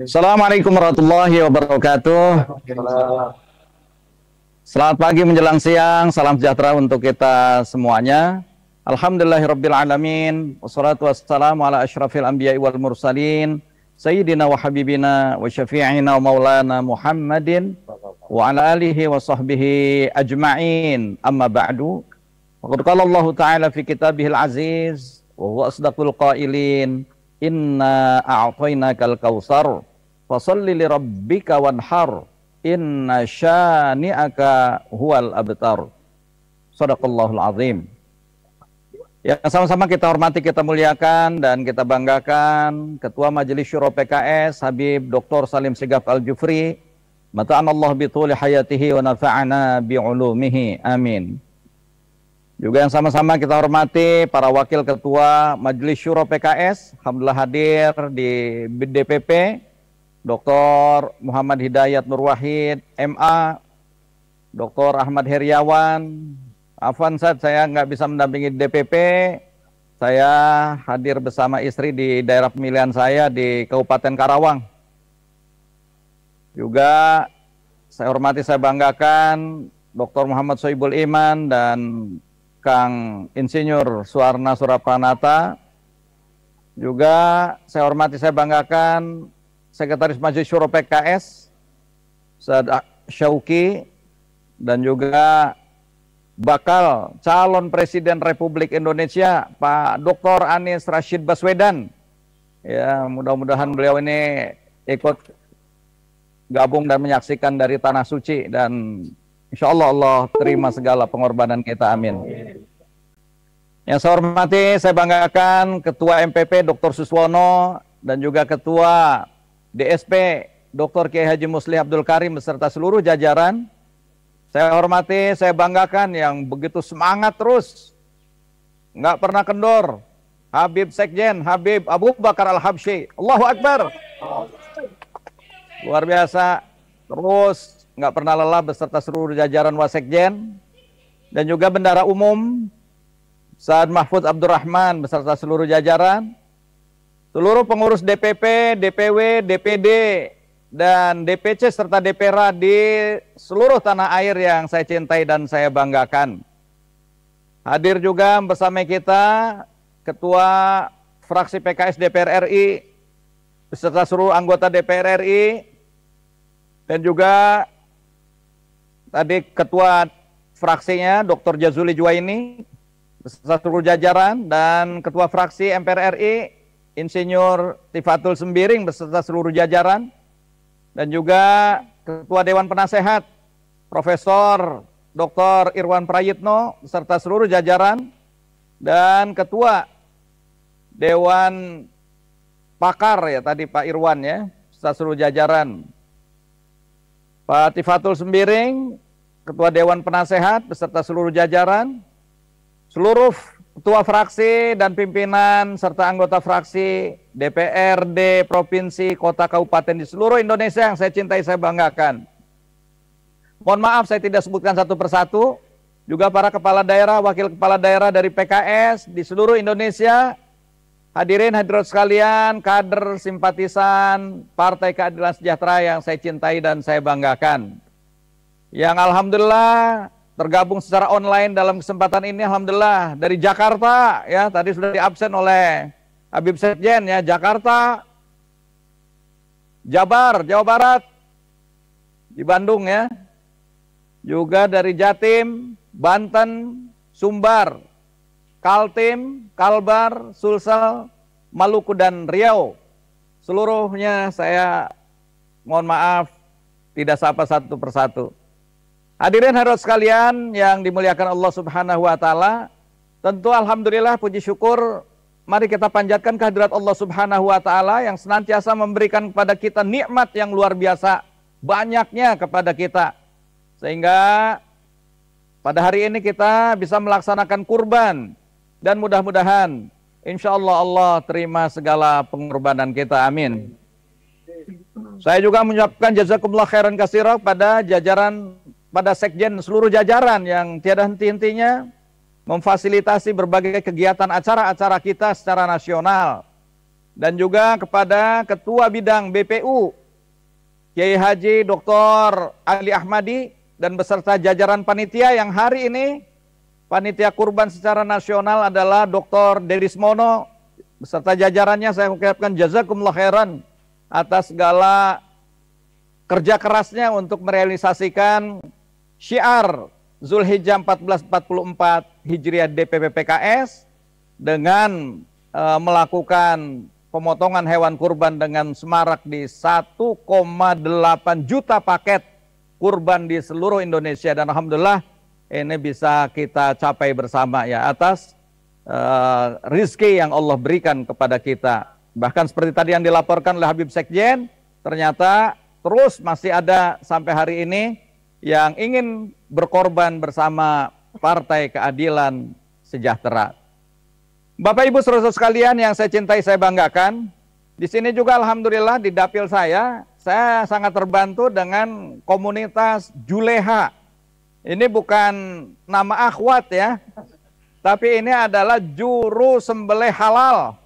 Assalamualaikum warahmatullahi wabarakatuh. Selamat pagi menjelang siang, salam sejahtera untuk kita semuanya. Alhamdulillahirrabbilalamin, wassalatu wassalamu ala ashrafil anbiya wal mursalin, Sayyidina wa habibina wa syafi'ina wa maulana Muhammadin wa ala alihi wa sahbihi ajma'in amma ba'du Waqad qala Allah ta'ala fi kitabihil aziz wa huwa asdaqul qailin inna kal kautsar fasalli li rabbika wanhar inna syani'aka huwal abtar sadaqallahul azim yang sama-sama kita hormati kita muliakan dan kita banggakan ketua majelis syuro PKS Habib Dr. Salim Sigaf Al-Jufri Allah bituli hayatihi wa nafa'ana bi'ulumihi amin juga yang sama-sama kita hormati para Wakil Ketua Majelis Syuro PKS, Alhamdulillah hadir di DPP, Dr. Muhammad Hidayat Nurwahid, MA, Dr. Ahmad Heriawan, Afan saat saya nggak bisa mendampingi DPP, saya hadir bersama istri di daerah pemilihan saya di Kabupaten Karawang. Juga saya hormati, saya banggakan Dr. Muhammad Soibul Iman dan Kang Insinyur Suwarna Surapranata. Juga saya hormati, saya banggakan Sekretaris Majelis Syuro PKS, Ustaz Syauki, dan juga bakal calon Presiden Republik Indonesia, Pak Dr. Anies Rashid Baswedan. Ya, mudah-mudahan beliau ini ikut gabung dan menyaksikan dari Tanah Suci dan Insya Allah Allah terima segala pengorbanan kita. Amin. Yang saya hormati, saya banggakan Ketua MPP Dr. Suswono dan juga Ketua DSP Dr. Kiai Haji Musli Abdul Karim beserta seluruh jajaran. Saya hormati, saya banggakan yang begitu semangat terus. Nggak pernah kendor. Habib Sekjen, Habib Abu Bakar Al-Habsyi. Allahu Akbar. Luar biasa. Terus nggak pernah lelah beserta seluruh jajaran Wasekjen dan juga bendara umum Saad Mahfud Abdurrahman beserta seluruh jajaran, seluruh pengurus DPP, DPW, DPD, dan DPC serta DPRA di seluruh tanah air yang saya cintai dan saya banggakan. Hadir juga bersama kita Ketua Fraksi PKS DPR RI beserta seluruh anggota DPR RI dan juga tadi ketua fraksinya Dr. Jazuli Juwaini seluruh jajaran dan ketua fraksi MPR RI Insinyur Tifatul Sembiring beserta seluruh jajaran dan juga ketua Dewan Penasehat Profesor Dr. Irwan Prayitno beserta seluruh jajaran dan ketua Dewan Pakar ya tadi Pak Irwan ya beserta seluruh jajaran Pak Tifatul Sembiring, Ketua Dewan Penasehat beserta seluruh jajaran, seluruh ketua fraksi dan pimpinan serta anggota fraksi DPRD provinsi, kota, kabupaten di seluruh Indonesia yang saya cintai, saya banggakan. Mohon maaf saya tidak sebutkan satu persatu, juga para kepala daerah, wakil kepala daerah dari PKS di seluruh Indonesia Hadirin hadirat sekalian, kader simpatisan Partai Keadilan Sejahtera yang saya cintai dan saya banggakan. Yang alhamdulillah tergabung secara online dalam kesempatan ini alhamdulillah dari Jakarta ya tadi sudah diabsen oleh Habib Sekjen ya Jakarta Jabar Jawa Barat di Bandung ya juga dari Jatim Banten Sumbar Kaltim, Kalbar, Sulsel, Maluku dan Riau. Seluruhnya saya mohon maaf tidak sapa satu persatu. Hadirin harus sekalian yang dimuliakan Allah Subhanahu wa taala, tentu alhamdulillah puji syukur mari kita panjatkan kehadirat Allah Subhanahu wa taala yang senantiasa memberikan kepada kita nikmat yang luar biasa banyaknya kepada kita. Sehingga pada hari ini kita bisa melaksanakan kurban dan mudah-mudahan insya Allah Allah terima segala pengorbanan kita. Amin. Saya juga menyiapkan jazakumullah khairan kasirah pada jajaran, pada sekjen seluruh jajaran yang tiada henti-hentinya memfasilitasi berbagai kegiatan acara-acara kita secara nasional. Dan juga kepada Ketua Bidang BPU, Kiai Haji Dr. Ali Ahmadi, dan beserta jajaran panitia yang hari ini Panitia kurban secara nasional adalah Dr. Derismono beserta jajarannya saya mengucapkan jazakumullah khairan atas segala kerja kerasnya untuk merealisasikan syiar Zulhijjah 1444 Hijriah DPP PKS dengan e, melakukan pemotongan hewan kurban dengan semarak di 1,8 juta paket kurban di seluruh Indonesia dan alhamdulillah ini bisa kita capai bersama ya atas uh, rizki yang Allah berikan kepada kita. Bahkan seperti tadi yang dilaporkan oleh Habib Sekjen, ternyata terus masih ada sampai hari ini yang ingin berkorban bersama Partai Keadilan Sejahtera. Bapak Ibu saudara sekalian yang saya cintai saya banggakan, di sini juga alhamdulillah di dapil saya, saya sangat terbantu dengan komunitas Juleha ini bukan nama akhwat ya, tapi ini adalah juru sembelih halal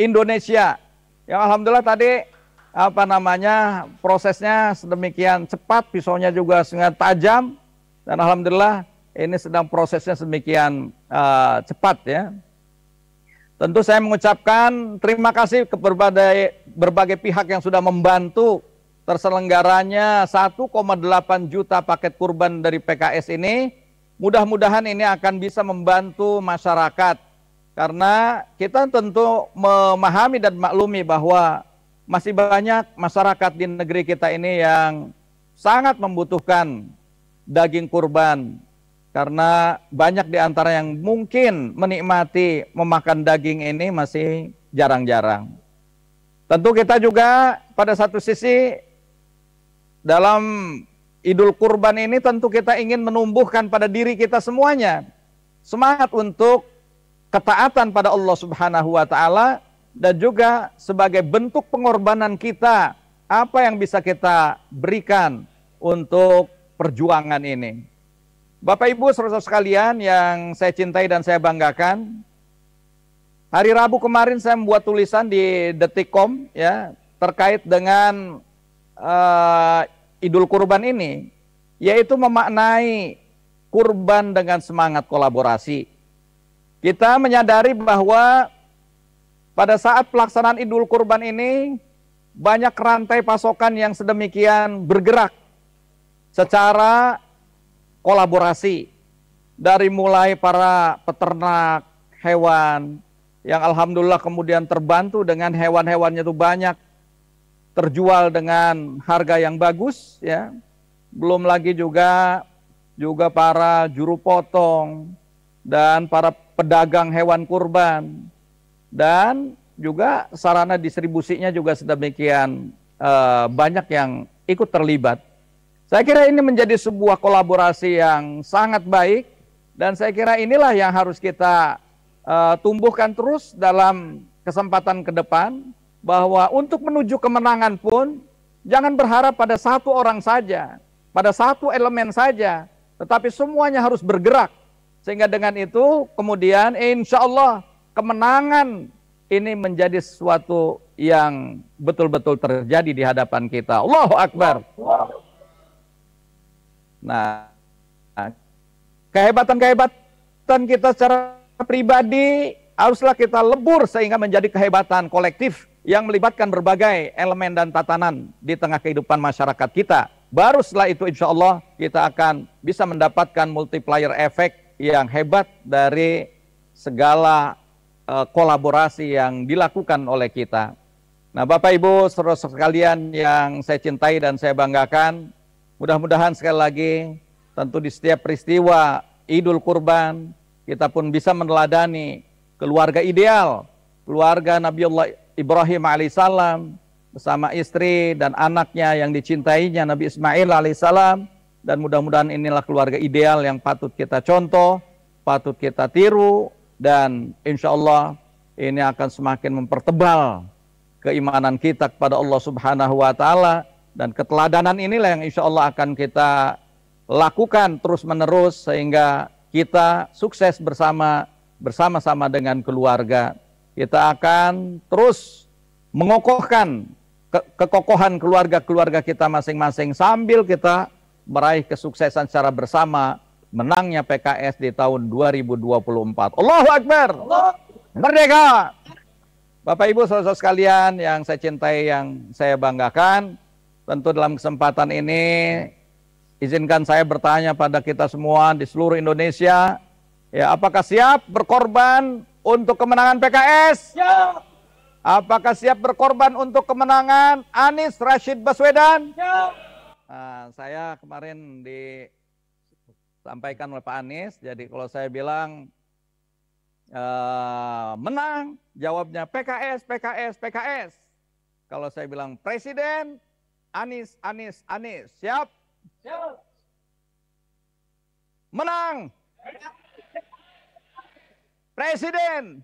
Indonesia. Yang alhamdulillah tadi apa namanya prosesnya sedemikian cepat, pisaunya juga sangat tajam dan alhamdulillah ini sedang prosesnya sedemikian uh, cepat ya. Tentu saya mengucapkan terima kasih kepada berbagai pihak yang sudah membantu terselenggaranya 1,8 juta paket kurban dari PKS ini, mudah-mudahan ini akan bisa membantu masyarakat. Karena kita tentu memahami dan maklumi bahwa masih banyak masyarakat di negeri kita ini yang sangat membutuhkan daging kurban. Karena banyak di antara yang mungkin menikmati memakan daging ini masih jarang-jarang. Tentu kita juga pada satu sisi dalam Idul Kurban ini tentu kita ingin menumbuhkan pada diri kita semuanya semangat untuk ketaatan pada Allah Subhanahu wa taala dan juga sebagai bentuk pengorbanan kita apa yang bisa kita berikan untuk perjuangan ini. Bapak Ibu saudara sekalian yang saya cintai dan saya banggakan, hari Rabu kemarin saya membuat tulisan di Detikcom ya terkait dengan uh, Idul Kurban ini, yaitu memaknai kurban dengan semangat kolaborasi. Kita menyadari bahwa pada saat pelaksanaan Idul Kurban ini, banyak rantai pasokan yang sedemikian bergerak secara kolaborasi dari mulai para peternak hewan yang alhamdulillah kemudian terbantu dengan hewan-hewannya itu banyak terjual dengan harga yang bagus ya. Belum lagi juga juga para juru potong dan para pedagang hewan kurban dan juga sarana distribusinya juga sedemikian eh, banyak yang ikut terlibat. Saya kira ini menjadi sebuah kolaborasi yang sangat baik dan saya kira inilah yang harus kita eh, tumbuhkan terus dalam kesempatan ke depan bahwa untuk menuju kemenangan pun jangan berharap pada satu orang saja, pada satu elemen saja, tetapi semuanya harus bergerak. Sehingga dengan itu kemudian insya Allah kemenangan ini menjadi sesuatu yang betul-betul terjadi di hadapan kita. Allah Akbar. Nah, kehebatan-kehebatan kita secara pribadi haruslah kita lebur sehingga menjadi kehebatan kolektif yang melibatkan berbagai elemen dan tatanan di tengah kehidupan masyarakat kita. Baru setelah itu insya Allah kita akan bisa mendapatkan multiplier efek yang hebat dari segala uh, kolaborasi yang dilakukan oleh kita. Nah Bapak Ibu, saudara sekalian yang saya cintai dan saya banggakan, mudah-mudahan sekali lagi tentu di setiap peristiwa Idul Kurban, kita pun bisa meneladani keluarga ideal, keluarga Nabi Allah Ibrahim alaihissalam bersama istri dan anaknya yang dicintainya Nabi Ismail alaihissalam dan mudah-mudahan inilah keluarga ideal yang patut kita contoh, patut kita tiru dan insya Allah ini akan semakin mempertebal keimanan kita kepada Allah Subhanahu wa taala dan keteladanan inilah yang insya Allah akan kita lakukan terus-menerus sehingga kita sukses bersama bersama-sama dengan keluarga kita akan terus mengokohkan ke kekokohan keluarga-keluarga kita masing-masing sambil kita meraih kesuksesan secara bersama menangnya PKS di tahun 2024. Allahu Akbar. Allah. Merdeka. Bapak Ibu saudara sekalian yang saya cintai, yang saya banggakan, tentu dalam kesempatan ini izinkan saya bertanya pada kita semua di seluruh Indonesia, ya apakah siap berkorban untuk kemenangan PKS? Ya. Apakah siap berkorban untuk kemenangan Anies Rashid Baswedan? Ya. Nah, saya kemarin disampaikan oleh Pak Anies, jadi kalau saya bilang eh, menang, jawabnya PKS, PKS, PKS. Kalau saya bilang Presiden, Anies, Anies, Anies, siap? Siap. Menang. Ya. Presiden.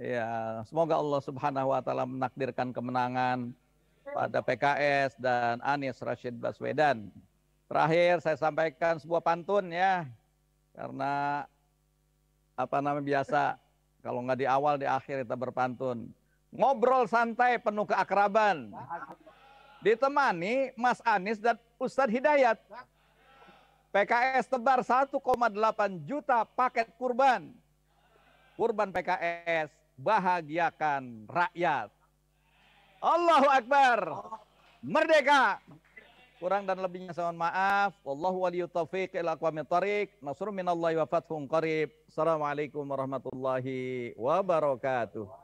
Ya, semoga Allah Subhanahu wa taala menakdirkan kemenangan pada PKS dan Anies Rashid Baswedan. Terakhir saya sampaikan sebuah pantun ya. Karena apa namanya biasa kalau nggak di awal di akhir kita berpantun. Ngobrol santai penuh keakraban. Ditemani Mas Anies dan Ustadz Hidayat. PKS tebar 1,8 juta paket kurban. Kurban PKS, bahagiakan rakyat. Allahu Akbar. Merdeka. Kurang dan lebihnya saya mohon maaf. Wallahu waliyut taufiq ila aqwamit thariq. Nasrun minallahi wa fathun qarib. Assalamualaikum warahmatullahi wabarakatuh.